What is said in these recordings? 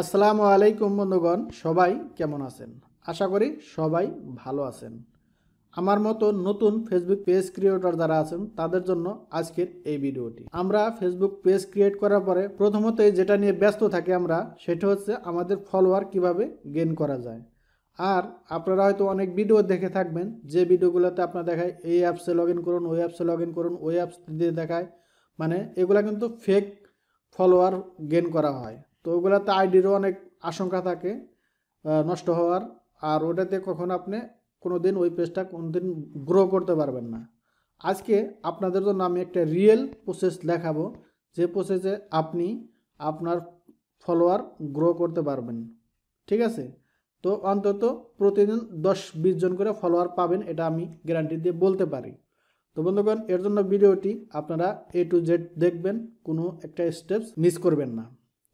আসসালামু আলাইকুম বন্ধুগণ সবাই কেমন আছেন আশা করি সবাই ভালো আছেন আমার মতো নতুন ফেসবুক পেজ ক্রিয়েটর যারা আছেন তাদের জন্য আজকের এই ভিডিওটি আমরা ফেসবুক পেজ ক্রিয়েট করার পরে প্রথমতই যেটা নিয়ে ব্যস্ত থাকি আমরা সেটা হচ্ছে আমাদের ফলোয়ার কিভাবে গেন করা যায় আর আপনারা হয়তো অনেক ভিডিও দেখে থাকবেন যে ভিডিওগুলোতে আপনার দেখায় এই অ্যাপসে লগ করুন ওই অ্যাপসে লগ করুন ওই অ্যাপস দিয়ে দেখায় মানে এগুলা কিন্তু ফেক ফলোয়ার গেন করা হয় তো ওগুলাতে আইডিরও অনেক আশঙ্কা থাকে নষ্ট হওয়ার আর ওটাতে কখন আপনি কোনো দিন ওই পেজটা কোনো দিন গ্রো করতে পারবেন না আজকে আপনাদের জন্য আমি একটা রিয়েল প্রসেস দেখাবো যে প্রসেসে আপনি আপনার ফলোয়ার গ্রো করতে পারবেন ঠিক আছে তো অন্তত প্রতিদিন দশ বিশ জন করে ফলোয়ার পাবেন এটা আমি গ্যারান্টি দিয়ে বলতে পারি তো বন্ধুগণ এর জন্য ভিডিওটি আপনারা এ টু জেড দেখবেন কোনো একটা স্টেপস মিস করবেন না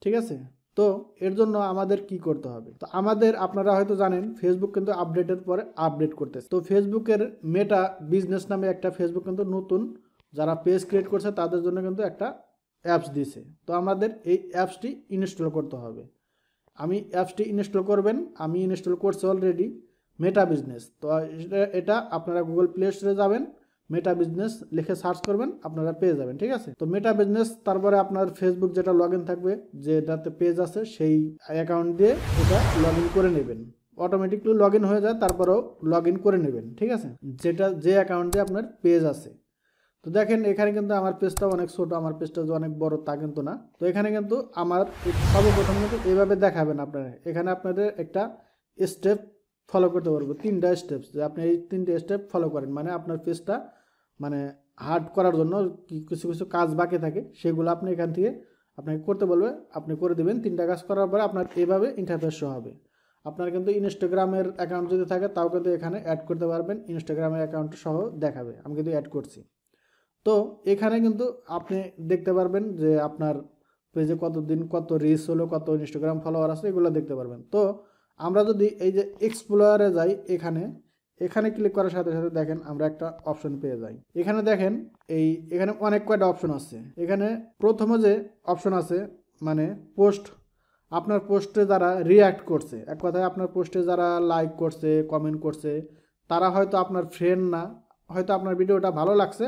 ঠিক আছে তো এর জন্য আমাদের কি করতে হবে তো আমাদের আপনারা হয়তো জানেন ফেসবুক কিন্তু আপডেটের পরে আপডেট করতেছে তো ফেসবুকের মেটা বিজনেস নামে একটা ফেসবুক কিন্তু নতুন যারা পেজ ক্রিয়েট করছে তাদের জন্য কিন্তু একটা অ্যাপস দিছে তো আমাদের এই অ্যাপসটি ইনস্টল করতে হবে আমি অ্যাপসটি ইনস্টল করবেন আমি ইনস্টল করছি অলরেডি মেটা বিজনেস তো এটা আপনারা গুগল প্লে স্টোরে যাবেন মেটা বিজনেস লিখে সার্চ করবেন আপনারা পেয়ে যাবেন ঠিক আছে তো মেটা বিজনেস তারপরে আপনার ফেসবুক যেটা লগ থাকবে যেটাতে পেজ আছে সেই অ্যাকাউন্ট দিয়ে এটা লগ করে নেবেন অটোমেটিকলি লগ হয়ে যায় তারপরেও লগ করে নেবেন ঠিক আছে যেটা যে অ্যাকাউন্ট দিয়ে আপনার পেজ আছে তো দেখেন এখানে কিন্তু আমার পেজটা অনেক ছোট আমার পেজটা যে অনেক বড় তা কিন্তু না তো এখানে কিন্তু আমার সর্বপ্রথম কিন্তু এভাবে দেখাবেন আপনারা এখানে আপনাদের একটা স্টেপ ফলো করতে পারবো তিনটা স্টেপস আপনি এই তিনটে স্টেপ ফলো করেন মানে আপনার পেজটা মানে হার্ড করার জন্য কিছু কিছু কাজ বাকি থাকে সেগুলো আপনি এখান থেকে আপনাকে করতে বলবে আপনি করে দেবেন তিনটা কাজ করার পরে আপনার এভাবে ইন্টারফেস শো হবে আপনার কিন্তু ইনস্টাগ্রামের অ্যাকাউন্ট যদি থাকে তাও কিন্তু এখানে অ্যাড করতে পারবেন ইনস্টাগ্রামের অ্যাকাউন্ট সহ দেখাবে আমি কিন্তু অ্যাড করছি তো এখানে কিন্তু আপনি দেখতে পারবেন যে আপনার পেজে দিন কত রিস হলো কত ইনস্টাগ্রাম ফলোয়ার আছে এগুলো দেখতে পারবেন তো আমরা যদি এই যে এক্সপ্লোয়ারে যাই এখানে এখানে ক্লিক করার সাথে সাথে দেখেন আমরা একটা অপশন পেয়ে যাই এখানে দেখেন এই এখানে অনেক কয়টা অপশন আছে এখানে প্রথমে যে অপশন আছে মানে পোস্ট আপনার পোস্টে যারা রিয়্যাক্ট করছে এক কথায় আপনার পোস্টে যারা লাইক করছে কমেন্ট করছে তারা হয়তো আপনার ফ্রেন্ড না হয়তো আপনার ভিডিওটা ভালো লাগছে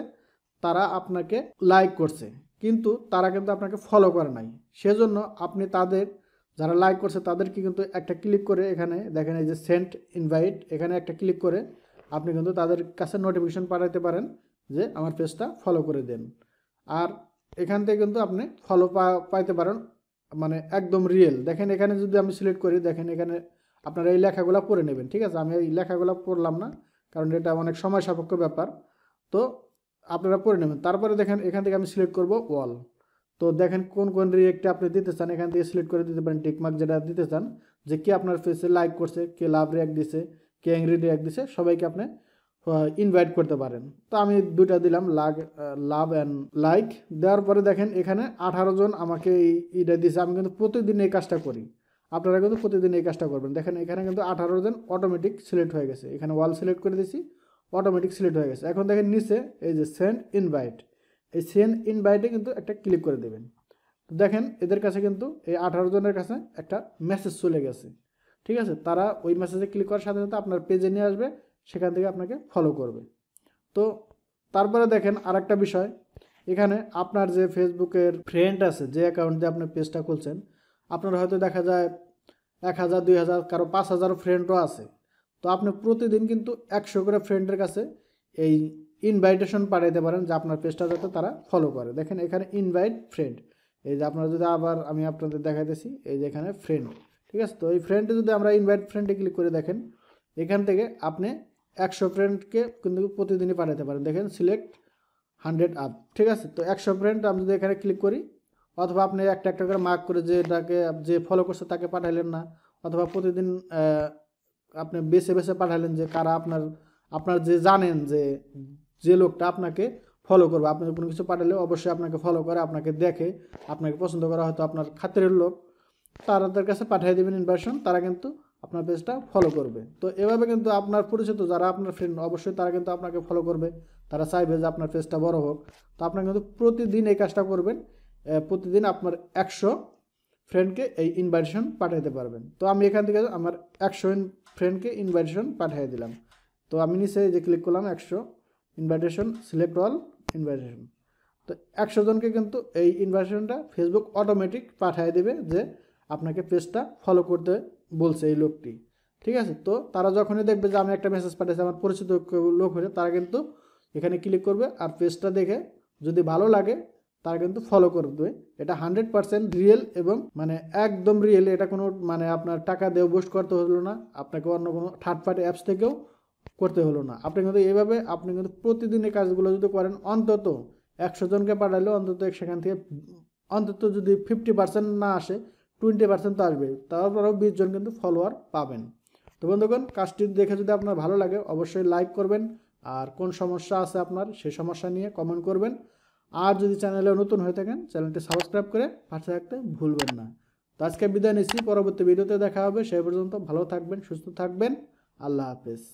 তারা আপনাকে লাইক করছে কিন্তু তারা কিন্তু আপনাকে ফলো করে নাই সেজন্য আপনি তাদের যারা লাইক করছে তাদেরকে কিন্তু একটা ক্লিক করে এখানে দেখেন এই যে সেন্ট ইনভাইট এখানে একটা ক্লিক করে আপনি কিন্তু তাদের কাছে নোটিফিকেশান পাঠাতে পারেন যে আমার পেজটা ফলো করে দেন আর এখান থেকে কিন্তু আপনি ফলো পাইতে পারেন মানে একদম রিয়েল দেখেন এখানে যদি আমি সিলেক্ট করি দেখেন এখানে আপনারা এই লেখাগুলো পড়ে নেবেন ঠিক আছে আমি এই লেখাগুলো পড়লাম না কারণ এটা অনেক সময় সাপেক্ষ ব্যাপার তো আপনারা পড়ে নেবেন তারপরে দেখেন এখান থেকে আমি সিলেক্ট করব ওয়াল তো দেখেন কোন কোন রিয়েক্টে আপনি দিতে চান এখান থেকে সিলেক্ট করে দিতে পারেন টিকমার্ক যেটা দিতে চান যে কে আপনার ফেসে লাইক করছে কে লাভ রিয়াক্ট দিছে কে অ্যাংরি রিয়াক্ট দিছে সবাইকে আপনি ইনভাইট করতে পারেন তো আমি দুটা দিলাম লাগ লাভ অ্যান্ড লাইক দেওয়ার পরে দেখেন এখানে আঠারো জন আমাকে ইটা দিছে আমি কিন্তু প্রতিদিন এই কাজটা করি আপনারা কিন্তু প্রতিদিন এই কাজটা করবেন দেখেন এখানে কিন্তু আঠারো জন অটোমেটিক সিলেক্ট হয়ে গেছে এখানে ওয়াল সিলেক্ট করে দিছি অটোমেটিক সিলেক্ট হয়ে গেছে এখন দেখেন নিচে এই যে সেন্ড ইনভাইট এই ইন ইনভাইটে কিন্তু একটা ক্লিক করে দেবেন তো দেখেন এদের কাছে কিন্তু এই আঠারো জনের কাছে একটা মেসেজ চলে গেছে ঠিক আছে তারা ওই মেসেজে ক্লিক করার সাথে সাথে আপনার পেজে নিয়ে আসবে সেখান থেকে আপনাকে ফলো করবে তো তারপরে দেখেন আর একটা বিষয় এখানে আপনার যে ফেসবুকের ফ্রেন্ড আছে যে অ্যাকাউন্ট দিয়ে আপনি পেজটা খুলছেন আপনার হয়তো দেখা যায় এক হাজার দুই হাজার কারো পাঁচ হাজারও ফ্রেন্ডও আছে তো আপনি প্রতিদিন কিন্তু একশো করে ফ্রেন্ডের কাছে এই ইনভাইটেশন পাঠাইতে পারেন যে আপনার পেজটা যাতে তারা ফলো করে দেখেন এখানে ইনভাইট ফ্রেন্ড এই যে আপনারা যদি আবার আমি আপনাদের দেখাইতেছি এই যে এখানে ফ্রেন্ড ঠিক আছে তো এই ফ্রেন্ডে যদি আমরা ইনভাইট ফ্রেন্ডে ক্লিক করে দেখেন এখান থেকে আপনি একশো ফ্রেন্ডকে কিন্তু প্রতিদিনই পাঠাতে পারেন দেখেন সিলেক্ট হান্ড্রেড আপ ঠিক আছে তো একশো ফ্রেন্ড আমি যদি এখানে ক্লিক করি অথবা আপনি একটা একটা করে মার্ক করে যে এটাকে যে ফলো করছে তাকে পাঠাইলেন না অথবা প্রতিদিন আপনি বেছে বেছে পাঠালেন যে কারা আপনার আপনার যে জানেন যে যে লোকটা আপনাকে ফলো করবে আপনাকে কোনো কিছু পাঠালে অবশ্যই আপনাকে ফলো করে আপনাকে দেখে আপনাকে পছন্দ করা হয়তো আপনার খাতের লোক তাদের কাছে পাঠিয়ে দেবেন ইনভার্সন তারা কিন্তু আপনার পেজটা ফলো করবে তো এভাবে কিন্তু আপনার পরিচিত যারা আপনার ফ্রেন্ড অবশ্যই তারা কিন্তু আপনাকে ফলো করবে তারা চাইবে যে আপনার পেজটা বড় হোক তো আপনার কিন্তু প্রতিদিন এই কাজটা করবেন প্রতিদিন আপনার একশো ফ্রেন্ডকে এই ইনভাইটেশন পাঠাইতে পারবেন তো আমি এখান থেকে আমার একশো ফ্রেন্ডকে ইনভাইটেশন পাঠিয়ে দিলাম তো আমি নিচে যে ক্লিক করলাম একশো ইনভাইটেশন সিলেক্ট অল ইনভাইটেশন তো একশো জনকে কিন্তু এই ইনভাইটেশনটা ফেসবুক অটোমেটিক পাঠিয়ে দেবে যে আপনাকে পেজটা ফলো করতে বলছে এই লোকটি ঠিক আছে তো তারা যখনই দেখবে যে আমি একটা মেসেজ পাঠিয়েছি আমার পরিচিত লোক হয়েছে তারা কিন্তু এখানে ক্লিক করবে আর পেজটা দেখে যদি ভালো লাগে তারা কিন্তু ফলো করবে এটা হান্ড্রেড পারসেন্ট রিয়েল এবং মানে একদম রিয়েল এটা কোনো মানে আপনার টাকা দেওয়া বোস্ট করতে হলো না আপনাকে অন্য কোনো থার্ড পার্টি অ্যাপস থেকেও করতে হলো না আপনি কিন্তু এইভাবে আপনি কিন্তু প্রতিদিন এই কাজগুলো যদি করেন অন্তত একশো জনকে পাঠালে অন্তত সেখান থেকে অন্তত যদি ফিফটি পার্সেন্ট না আসে টোয়েন্টি পার্সেন্ট তো আসবে তারপরেও বিশ জন কিন্তু ফলোয়ার পাবেন তো বন্ধুগণ কাজটি দেখে যদি আপনার ভালো লাগে অবশ্যই লাইক করবেন আর কোন সমস্যা আছে আপনার সেই সমস্যা নিয়ে কমেন্ট করবেন আর যদি চ্যানেলে নতুন হয়ে থাকেন চ্যানেলটি সাবস্ক্রাইব করে পাশে থাকতে ভুলবেন না তো আজকে বিদায় নিচ্ছি পরবর্তী ভিডিওতে দেখা হবে সেই পর্যন্ত ভালো থাকবেন সুস্থ থাকবেন I love this.